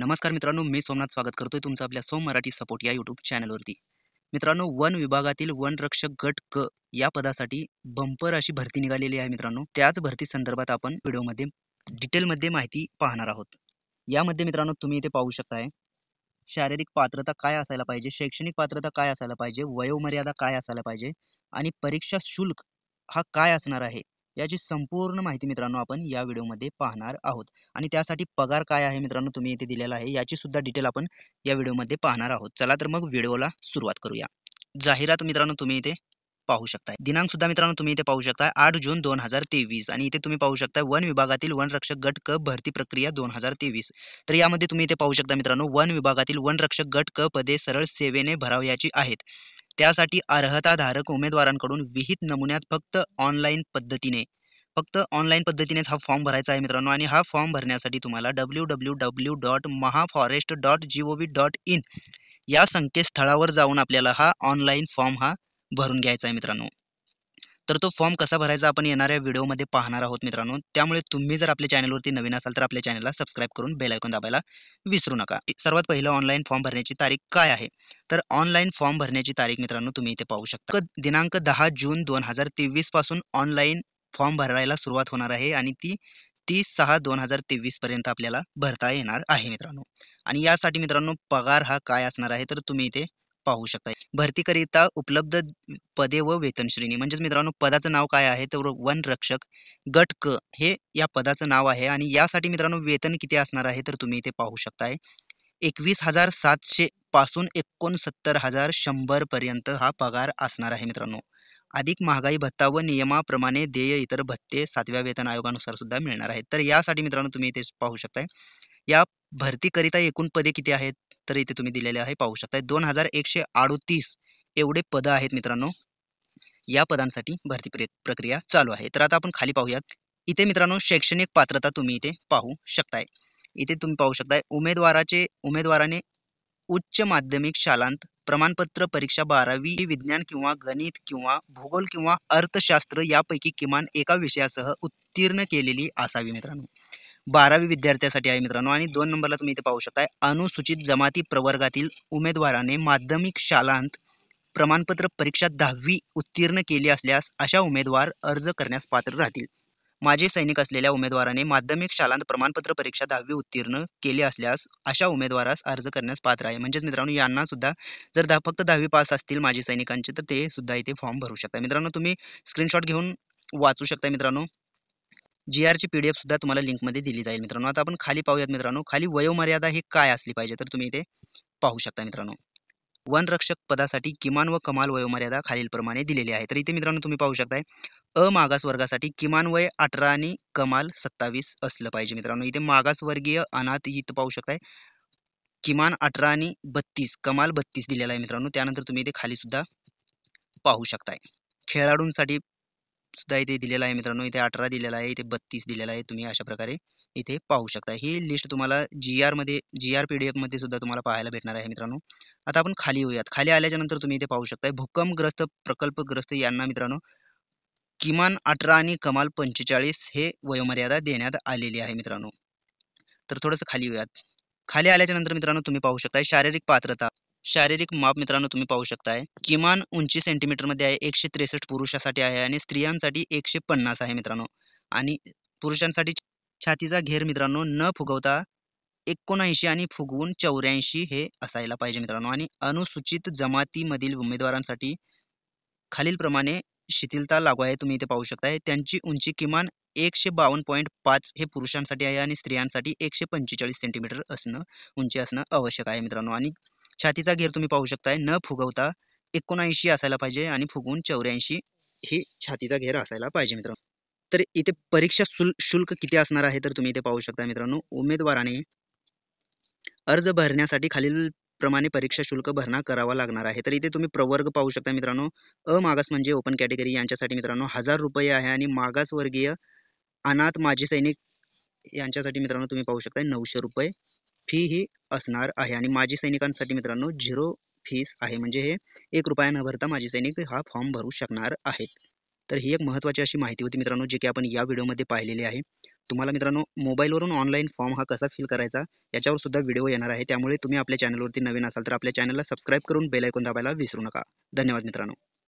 नमस्कार मित्रांनो मी सोमनाथ स्वागत करतोय तुमचं आपल्या सोम मराठी सपोर्ट या युट्यूब चॅनलवरती मित्रांनो वन विभागातील वन रक्षक गट क या पदासाठी बंपर अशी भरती निघालेली आहे मित्रांनो त्याच भरती संदर्भात आपण व्हिडिओमध्ये डिटेलमध्ये माहिती पाहणार आहोत यामध्ये मित्रांनो तुम्ही इथे पाहू शकताय शारीरिक पात्रता काय असायला पाहिजे शैक्षणिक पात्रता काय असायला पाहिजे वयोमर्यादा काय असायला पाहिजे आणि परीक्षा शुल्क हा काय असणार आहे याची संपूर्ण माहिती मित्रांनो आपण या व्हिडिओमध्ये पाहणार आहोत आणि त्यासाठी पगार काय आहे मित्रांनो तुम्ही इथे दिलेला आहे याची सुद्धा डिटेल आपण या व्हिडिओमध्ये पाहणार आहोत चला तर मग व्हिडिओला सुरुवात करूया जाहिरात मित्रांनो तुम्ही इथे पाहू शकता दिनांक सुद्धा मित्रांनो तुम्ही इथे पाहू शकता आठ जून दोन हजार तेवीस आणि इथे तुम्ही पाहू शकता वन विभागातील वन रक्षक गट क भरती प्रक्रिया दोन हजार तेवीस तर यामध्ये तुम्ही इथे पाहू शकता मित्रांनो वन विभागातील वन रक्षक गट क पदे सरळ सेवेने भरावयाची आहेत त्यासाठी अर्हताधारक उमेदवारांकडून विहित नमुन्यात फक्त ऑनलाईन पद्धतीने फक्त ऑनलाईन पद्धतीनेच हा फॉर्म भरायचा आहे मित्रांनो आणि हा फॉर्म भरण्यासाठी तुम्हाला W W W dot Mahaforest dot G O V dot in या संकेतस्थळावर जाऊन आपल्याला हा ऑनलाईन फॉर्म हा भरून घ्यायचा आहे मित्रांनो तर तो फॉर्म कसा भरायचा आपण येणाऱ्या व्हिडिओमध्ये पाहणार आहोत मित्रांनो त्यामुळे तुम्ही जर आपल्या चॅनलवरती नवीन असाल तर आपल्या चॅनलला सबस्क्राईब करून बेल आयकॉन दाबायला विसरू नका सर्वात पहिलं ऑनलाईन फॉर्म भरण्याची तारीख काय आहे तर ऑनलाईन फॉर्म भरण्याची तारीख मित्रांनो तुम्ही इथे पाहू शकता दिनांक दहा जून दोन हजार तेवीस पासून ऑनलाईन फॉर्म भरायला सुरुवात होणार आहे आणि ती तीस सहा दोन हजार तेवीस पर्यंत आपल्याला भरता येणार आहे मित्रांनो आणि यासाठी मित्रांनो पगार हा काय असणार आहे तर तुम्ही इथे पाहू शकता भरतीकरिता उपलब्ध पदे व वेतन श्रेणी म्हणजेच मित्रांनो पदाचं नाव काय आहे तर वन रक्षक गट क हे या पदाचं नाव आहे आणि यासाठी मित्रांनो वेतन किती असणार आहे तर तुम्ही इथे पाहू शकताय एकवीस हजार सातशे पासून एकोणसत्तर हजार शंभर पर्यंत हा पगार असणार आहे मित्रांनो अधिक महागाई भत्ता व नियमाप्रमाणे देय इतर भत्ते सातव्या वेतन आयोगानुसार सुद्धा मिळणार आहेत तर यासाठी मित्रांनो तुम्ही इथे पाहू शकताय या भरतीकरिता एकूण पदे किती आहेत तर इथे तुम्ही दिलेले आहे पाहू शकता दोन हजार एकशे एवढे पद आहेत मित्रांनो या पदांसाठी भरती प्रक्रिया चालू आहे तर आता आपण खाली पाहूयात इथे मित्रांनो शैक्षणिक पात्रता तुम्ही इथे पाहू शकताय इथे तुम्ही पाहू शकताय उमेदवाराचे उमेदवाराने उच्च माध्यमिक शालांत प्रमाणपत्र परीक्षा बारावी विज्ञान किंवा गणित किंवा भूगोल किंवा अर्थशास्त्र यापैकी किमान एका विषयासह उत्तीर्ण केलेली असावी मित्रांनो बारावी विद्यार्थ्यासाठी आहे मित्रांनो आणि दोन नंबरला तुम्ही इथे पाहू शकता अनुसूचित जमाती प्रवर्गातील उमेदवाराने माध्यमिक शालांत प्रमाणपत्र परीक्षा दहावी उत्तीर्ण केली असल्यास अशा उमेदवार अर्ज करण्यास पात्र राहतील माजी सैनिक असलेल्या उमेदवाराने माध्यमिक शालांत प्रमाणपत्र परीक्षा दहावी उत्तीर्ण केली असल्यास अशा उमेदवारास अर्ज करण्यास पात्र आहे म्हणजेच मित्रांनो यांना सुद्धा जर दहा फक्त दहावी पास असतील माजी सैनिकांचे तर ते सुद्धा इथे फॉर्म भरू शकता मित्रांनो तुम्ही स्क्रीनशॉट घेऊन वाचू शकता मित्रांनो जी आरची पी डी एफ सुद्धा तुम्हाला लिंकमध्ये दिली जाईल मित्रांनो आता आपण खाली पाहूयात मित्रांनो खाली वयोमर्यादा हे काय असली पाहिजे तर तुम्ही इथे पाहू शकता मित्रांनो वनरक्षक पदासाठी किमान व कमाल वयोमर्यादा खालीलप्रमाणे दिलेली आहे तर इथे मित्रांनो तुम्ही पाहू शकताय अ मागास वर्गासाठी किमान वय अठरा आणि कमाल सत्तावीस असलं पाहिजे मित्रांनो इथे मागासवर्गीय अनाथ इथं पाहू शकताय किमान अठरा आणि बत्तीस कमाल बत्तीस दिलेला आहे मित्रांनो त्यानंतर तुम्ही इथे खाली सुद्धा पाहू शकताय खेळाडूंसाठी सुद्धा इथे दिलेला आहे मित्रांनो इथे अठरा दिलेला आहे इथे बत्तीस दिलेला आहे तुम्ही अशा प्रकारे इथे पाहू शकता ही लिस्ट तुम्हाला जी मध्ये जी आर पी डी सुद्धा तुम्हाला पाहायला भेटणार आहे मित्रांनो आता आपण खाली होऊयात खाली आल्याच्या नंतर तुम्ही इथे पाहू शकता भूकंपग्रस्त प्रकल्पग्रस्त यांना मित्रांनो किमान अठरा आणि कमाल पंचेचाळीस हे वयोमर्यादा देण्यात आलेली आहे मित्रांनो तर थोडंसं खाली येऊयात खाली आल्याच्या नंतर मित्रांनो तुम्ही पाहू शकता शारीरिक पात्रता शारीरिक माप मित्रांनो तुम्ही पाहू शकताय किमान उंची सेंटीमीटर मध्ये आहे एकशे त्रेसष्ट पुरुषासाठी आहे आणि स्त्रियांसाठी एकशे पन्नास आहे मित्रांनो आणि पुरुषांसाठी छातीचा घेर मित्रांनो न फुगवता एकोणऐंशी आणि फुगवून चौऱ्याऐंशी हे असायला पाहिजे मित्रांनो आणि अनुसूचित जमातीमधील उमेदवारांसाठी खालीलप्रमाणे शिथिलता लागू आहे तुम्ही इथे पाहू शकताय त्यांची उंची किमान एकशे बावन्न पॉईंट पाच हे पुरुषांसाठी आहे आणि स्त्रियांसाठी एकशे पंचेचाळीस सेंटीमीटर असणं उंची असणं आवश्यक आहे मित्रांनो आणि छातीचा घेर तुम्ही पाहू शकताय न फुगवता एकोणऐंशी असायला पाहिजे आणि फुगवून चौऱ्याऐंशी ही छातीचा घेर असायला पाहिजे मित्रांनो तर इथे परीक्षा शुल्क किती असणार आहे तर तुम्ही इथे पाहू शकता मित्रांनो उमेदवाराने अर्ज भरण्यासाठी खालील प्रमाणे परीक्षा शुल्क भरणा करावा लागणार आहे तर इथे तुम्ही प्रवर्ग पाहू शकता मित्रांनो अ मागास म्हणजे ओपन कॅटेगरी यांच्यासाठी मित्रांनो हजार रुपये आहे आणि मागासवर्गीय अनाथ माजी सैनिक यांच्यासाठी मित्रांनो तुम्ही पाहू शकता नऊशे रुपये फी ही असणार आहे आणि माजी सैनिकांसाठी मित्रांनो झिरो फीस आहे म्हणजे हे एक रुपया न भरता माजी सैनिक हा फॉर्म भरू शकणार आहेत तर ही एक महत्त्वाची अशी माहिती होती मित्रांनो जी की आपण या व्हिडिओमध्ये पाहिलेली आहे तुम्हाला मित्रांनो मोबाईलवरून ऑनलाईन फॉर्म हा कसा फिल करायचा याच्यावर सुद्धा व्हिडिओ येणार आहे त्यामुळे तुम्ही आपल्या चॅनलवरती नवीन असाल तर आपल्या चॅनलला सबस्क्राईब करून बेलायकॉन दाबायला विसरू नका धन्यवाद मित्रांनो